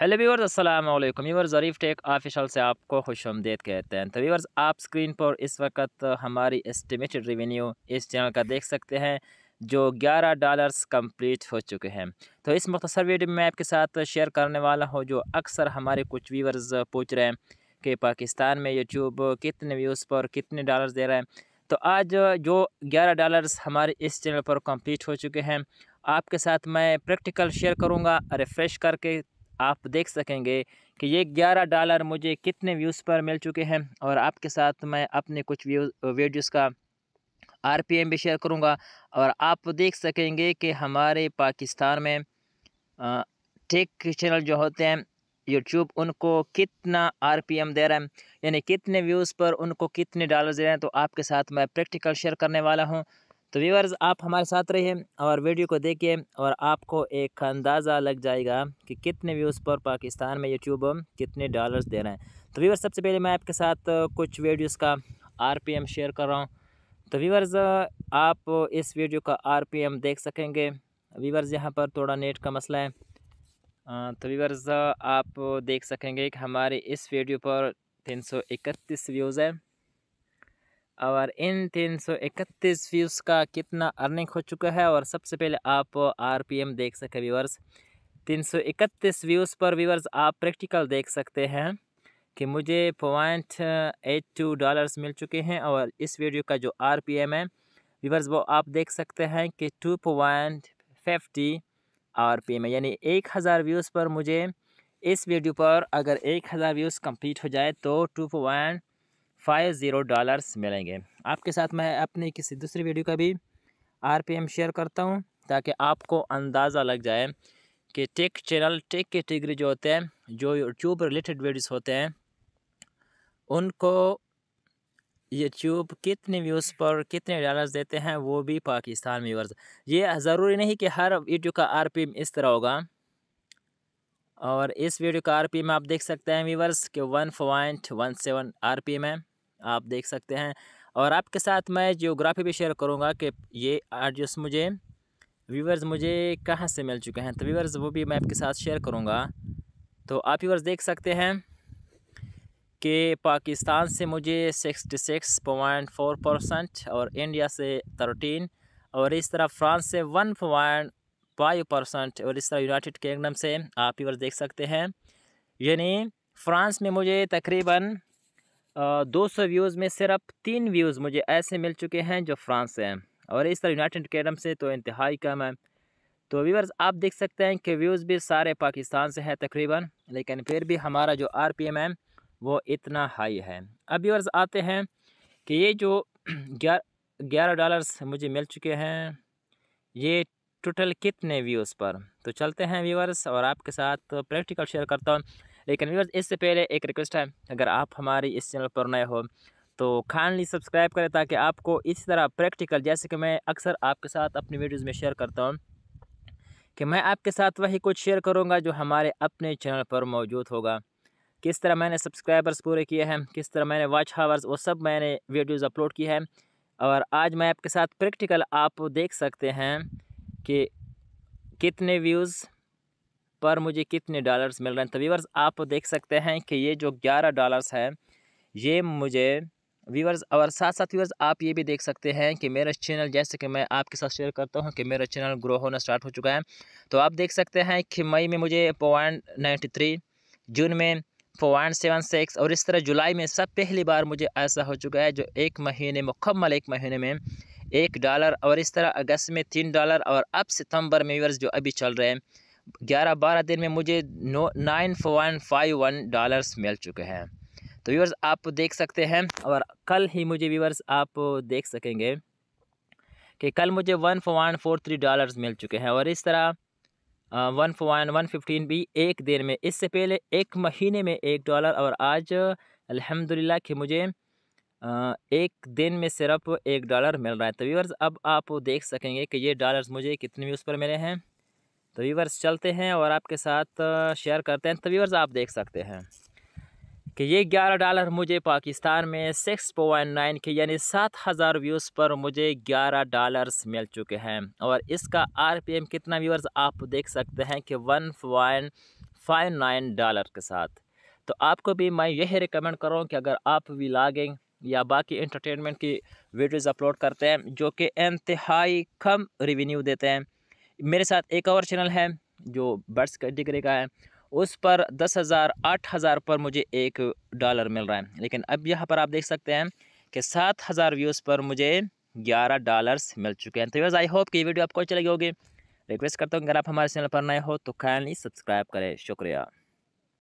hello viewers अस्सलाम वालेकुम viewers ज़रीफ़ take official से आपको खुश आमदेद कहते हैं तो व्यूवर्स आप स्क्रीन पर इस वक्त हमारी एस्टिमेटेड रेवेन्यू इस चैनल का देख सकते हैं जो 11 डॉलर्स कंप्लीट हो चुके हैं तो इस मुख्तर वीडियो में आपके साथ शेयर करने वाला हूँ जो अक्सर हमारे कुछ व्यूवर्स पूछ रहे हैं कि पाकिस्तान में यूट्यूब कितने व्यूज़ पर कितने डॉलर्स दे रहे हैं तो आज जो ग्यारह डॉलर्स हमारे इस चैनल पर कम्प्लीट हो चुके हैं आपके साथ मैं प्रैक्टिकल शेयर करूंगा रिफ़्रेश करके आप देख सकेंगे कि ये ग्यारह डॉलर मुझे कितने व्यूज़ पर मिल चुके हैं और आपके साथ मैं अपने कुछ व्यूज वीडियोज़ का आरपीएम भी शेयर करूँगा और आप देख सकेंगे कि हमारे पाकिस्तान में टेक चैनल जो होते हैं यूट्यूब उनको कितना आरपीएम दे रहा है यानी कितने व्यूज़ पर उनको कितने डॉलर दे रहे हैं तो आपके साथ मैं प्रैक्टिकल शेयर करने वाला हूँ तो व्यूवर्स आप हमारे साथ रहिए और वीडियो को देखिए और आपको एक अंदाज़ा लग जाएगा कि कितने व्यूज़ पर पाकिस्तान में यूट्यूब कितने डॉलर्स दे रहे हैं तो व्यूवर्स सबसे पहले मैं आपके साथ कुछ वीडियोस का आरपीएम शेयर कर रहा हूँ तो व्यूवर्स आप इस वीडियो का आरपीएम देख सकेंगे व्यूवर्स यहाँ पर थोड़ा नेट का मसला है तो व्यूवर्स आप देख सकेंगे कि हमारे इस वीडियो पर तीन सौ इकतीस व्यूज़ हैं और इन तीन सौ इकतीस व्यूज़ का कितना अर्निंग हो चुका है और सबसे पहले आप आरपीएम देख सकें व्यूवर्स तीन सौ इकतीस व्यूज़ पर व्यूवर्स आप प्रैक्टिकल देख सकते हैं कि मुझे पॉइंट एट टू डॉलर्स मिल चुके हैं और इस वीडियो का जो आर पी एम है व्यूवर्स वो आप देख सकते हैं कि two point fifty R P M है यानी एक हज़ार व्यूज़ पर मुझे इस वीडियो पर अगर एक हज़ार व्यूज़ कम्प्लीट हो जाए तो two point five zero dollars मिलेंगे आपके साथ मैं अपनी किसी दूसरी वीडियो का भी आरपीएम शेयर करता हूँ ताकि आपको अंदाज़ा लग जाए कि टेक चैनल टेक कैटेगरी जो होते हैं जो यूट्यूब रिलेटेड वीडियोस होते हैं उनको यूट्यूब कितने व्यूज़ पर कितने डॉलर्स देते हैं वो भी पाकिस्तान में व्यूअर्स ये ज़रूरी नहीं कि हर वीडियो का एम इस तरह होगा और इस वीडियो का आर में आप देख सकते हैं व्यूवर्स के one point one seven R में आप देख सकते हैं और आपके साथ मैं जियोग्राफी भी शेयर करूँगा कि ये आर्डियोस मुझे व्यूवर्स मुझे कहाँ से मिल चुके हैं तो व्यूवर्स वो भी मैं आपके साथ शेयर करूँगा तो आप व्यूवर्स देख सकते हैं कि पाकिस्तान से मुझे sixty six point four percent और इंडिया से थर्टीन और इस तरह फ्रांस से वन पॉइंट फाइव परसेंट और इस तरह यूनाइटेड किंगडम से आप व्यूवर्स देख सकते हैं यानी फ्रांस में मुझे तकरीबन दो सौ व्यूज़ में सिर्फ तीन व्यूज़ मुझे ऐसे मिल चुके हैं जो फ्रांस से हैं और इस तरह यूनाइटेड किंगडम से तो इंतहाई कम है तो व्यूवर्स आप देख सकते हैं कि व्यूज़ भी सारे पाकिस्तान से हैं तकरीबन लेकिन फिर भी हमारा जो आर पी एम है वो इतना हाई है अब व्यूवर्स आते हैं कि ये जो ग्यारह डॉलर्स मुझे मिल चुके हैं ये टोटल कितने व्यूज़ पर तो चलते हैं व्यूवर्स और आपके साथ प्रैक्टिकल शेयर करता हूँ लेकिन व्यूवर्स इससे पहले एक रिक्वेस्ट है अगर आप हमारी इस चैनल पर नए हो तो खानली सब्सक्राइब करें ताकि आपको इसी तरह प्रैक्टिकल जैसे कि मैं अक्सर आपके साथ अपनी वीडियोज़ में शेयर करता हूँ कि मैं आपके साथ वही कुछ शेयर करूँगा जो हमारे अपने चैनल पर मौजूद होगा किस तरह मैंने सब्सक्राइबर्स पूरे किए हैं किस तरह मैंने वॉच हावर्स वो सब मैंने वीडियोज़ अपलोड की है और आज मैं आपके साथ प्रैक्टिकल आप देख सकते हैं कि कितने व्यूज़ पर मुझे कितने डॉलर्स मिल रहे हैं तो व्यूवर्स आप देख सकते हैं कि ये जो ग्यारह डॉलर्स है ये मुझे व्यूवर्स और साथ साथ व्यूवर्स आप ये भी देख सकते हैं कि मेरा चैनल जैसे कि मैं आपके साथ शेयर करता हूँ कि मेरा चैनल ग्रो होना स्टार्ट हो चुका है तो आप देख सकते हैं कि मई में मुझे पॉइंट नाइन्टी थ्री जून में पॉइंट सेवन सिक्स और इस तरह जुलाई में सब पहली बार मुझे ऐसा हो चुका है जो एक महीने मुकम्मल एक महीने में एक डॉलर और इस तरह अगस्त में तीन डॉलर और अब सितंबर में व्यवर्स जो अभी चल रहे हैं ग्यारह बारह दिन में मुझे नो nine one five one dollars मिल चुके हैं तो व्यूअर्स आप देख सकते हैं और कल ही मुझे व्यूअर्स आप देख सकेंगे कि कल मुझे one one four three dollars मिल चुके हैं और इस तरह वन वन वन फिफ्टीन भी एक दिन में इससे पहले एक महीने में एक डॉलर और आज अल्हम्दुलिल्लाह कि मुझे एक दिन में सिर्फ एक डॉलर मिल रहा है तो व्यूवर्स अब आप देख सकेंगे कि ये डॉलर्स मुझे कितने व्यूज़ पर मिले हैं तो व्यूवर्स चलते हैं और आपके साथ शेयर करते हैं तो व्यूवर्स आप देख सकते हैं कि ये ग्यारह डॉलर मुझे पाकिस्तान में सिक्स पॉइंट नाइन के यानी सात हज़ार व्यूज़ पर मुझे ग्यारह डॉलर्स मिल चुके हैं और इसका आरपीएम कितना व्यूवर्स आप देख सकते हैं कि one point five nine dollar के साथ तो आपको भी मैं यही रिकमेंड करूँ कि अगर आप भी व्लागिंग या बाकी इंटरटेनमेंट की वीडियोज़ अपलोड करते हैं जो कि इंतहाई कम रिवेन्यू देते हैं मेरे साथ एक और चैनल है जो बर्ड्स डिग्री का है उस पर दस हज़ार आठ हज़ार पर मुझे एक डॉलर मिल रहा है लेकिन अब यहाँ पर आप देख सकते हैं कि सात हज़ार व्यूज़ पर मुझे ग्यारह डॉलर्स मिल चुके हैं तो व्यज आई होप कि वीडियो आपको अच्छी लगी होगी रिक्वेस्ट करता हूँ अगर आप हमारे चैनल पर नए हो तो काइंडली सब्सक्राइब करें शुक्रिया